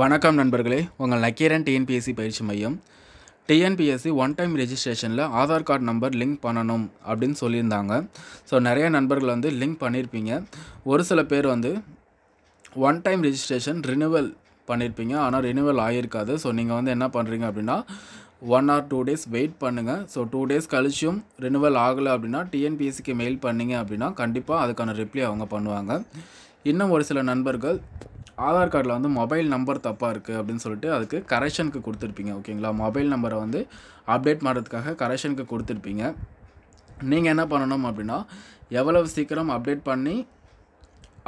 வணக்கம் நண்பர்களே உங்கள் நக்கீரன் டிஎன்பிஎஸ்சி பயிற்சி மையம் டிஎன்பிஎஸ்சி ஒன் டைம் ரெஜிஸ்ட்ரேஷனில் ஆதார் கார்டு நம்பர் லிங்க் பண்ணணும் அப்படின்னு சொல்லியிருந்தாங்க ஸோ நிறைய நண்பர்கள் வந்து லிங்க் பண்ணியிருப்பீங்க ஒரு சில பேர் வந்து ஒன் டைம் ரிஜிஸ்ட்ரேஷன் ரினுவல் பண்ணியிருப்பீங்க ஆனால் ரினுவல் ஆகியிருக்காது ஸோ நீங்கள் வந்து என்ன பண்ணுறீங்க அப்படின்னா one or two days wait பண்ணுங்கள் ஸோ டூ டேஸ் கழிச்சும் ரினுவல் ஆகலை அப்படின்னா டிஎன்பிஎஸ்சிக்கு மெயில் பண்ணிங்க அப்படின்னா கண்டிப்பாக அதுக்கான ரிப்ளை அவங்க பண்ணுவாங்க இன்னும் ஒரு சில நண்பர்கள் ஆதார் கார்டில் வந்து மொபைல் நம்பர் தப்பாக இருக்குது அப்படின்னு சொல்லிட்டு அதுக்கு கரெக்ஷனுக்கு கொடுத்துருப்பீங்க ஓகேங்களா மொபைல் நம்பரை வந்து அப்டேட் பண்ணுறதுக்காக கரெக்ஷனுக்கு கொடுத்துருப்பீங்க நீங்கள் என்ன பண்ணணும் அப்படின்னா எவ்வளவு சீக்கிரம் அப்டேட் பண்ணி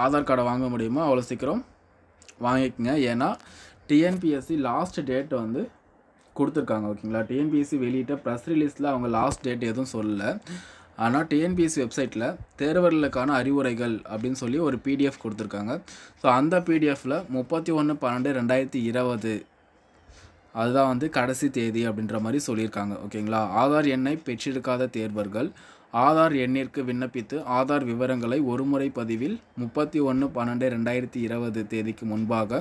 ஆதார் கார்டை வாங்க முடியுமோ அவ்வளோ சீக்கிரம் வாங்கிக்கோங்க ஏன்னா டிஎன்பிஎஸ்சி லாஸ்ட் டேட் வந்து கொடுத்துருக்காங்க ஓகேங்களா டிஎன்பிஎஸ்சி வெளியிட்ட ப்ரெஸ் ரிலீஸில் அவங்க லாஸ்ட் டேட் எதுவும் சொல்லலை ஆனால் டிஎன்பிஎஸ்சி வெப்சைட்டில் தேர்வர்களுக்கான அறிவுரைகள் அப்படின்னு சொல்லி ஒரு பிடிஎஃப் கொடுத்துருக்காங்க ஸோ அந்த பிடிஎஃப்பில் முப்பத்தி ஒன்று பன்னெண்டு ரெண்டாயிரத்தி இருபது அதுதான் வந்து கடைசி தேதி அப்படின்ற மாதிரி சொல்லியிருக்காங்க ஓகேங்களா ஆதார் எண்ணை பெற்றிருக்காத தேர்வர்கள் ஆதார் எண்ணிற்கு விண்ணப்பித்து ஆதார் விவரங்களை ஒருமுறை பதிவில் முப்பத்தி ஒன்று பன்னெண்டு ரெண்டாயிரத்தி இருபது தேதிக்கு முன்பாக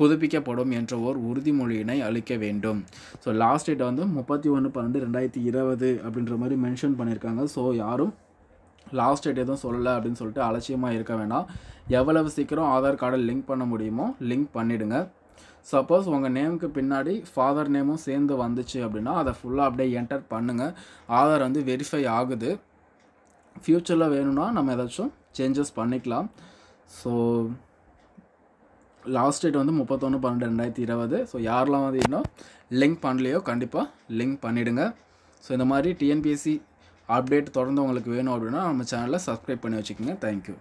புதுப்பிக்கப்படும் என்ற ஓர் உறுதிமொழியினை அளிக்க வேண்டும் ஸோ லாஸ்ட் டேட் வந்து முப்பத்தி ஒன்று பன்னெண்டு ரெண்டாயிரத்தி இருபது அப்படின்ற மாதிரி மென்ஷன் பண்ணியிருக்காங்க ஸோ யாரும் லாஸ்ட் டேட் எதுவும் சொல்லலை அப்படின்னு சொல்லிட்டு அலட்சியமாக இருக்க வேணாம் எவ்வளவு சீக்கிரம் ஆதார் கார்டை லிங்க் பண்ண முடியுமோ லிங்க் பண்ணிவிடுங்க சப்போஸ் உங்கள் நேமுக்கு பின்னாடி ஃபாதர் நேமும் சேர்ந்து வந்துச்சு அப்படின்னா அதை ஃபுல்லாக அப்படியே என்டர் பண்ணுங்கள் ஆதார் வந்து வெரிஃபை ஆகுது ஃப்யூச்சரில் வேணும்னா நம்ம ஏதாச்சும் சேஞ்சஸ் பண்ணிக்கலாம் ஸோ லாஸ்ட் டேட் வந்து முப்பத்தொன்று பன்னெண்டு ரெண்டாயிரத்தி இருபது ஸோ யாரெல்லாம் வந்து இன்னும் லிங்க் பண்ணலையோ கண்டிப்பாக லிங்க் பண்ணிவிடுங்க ஸோ இந்த மாதிரி டிஎன்பிஎஸ்சி அப்டேட் தொடர்ந்து உங்களுக்கு வேணும் அப்படின்னா நம்ம சேனலில் சப்ஸ்கிரைப் பண்ணி வச்சுக்கோங்க தேங்க்யூ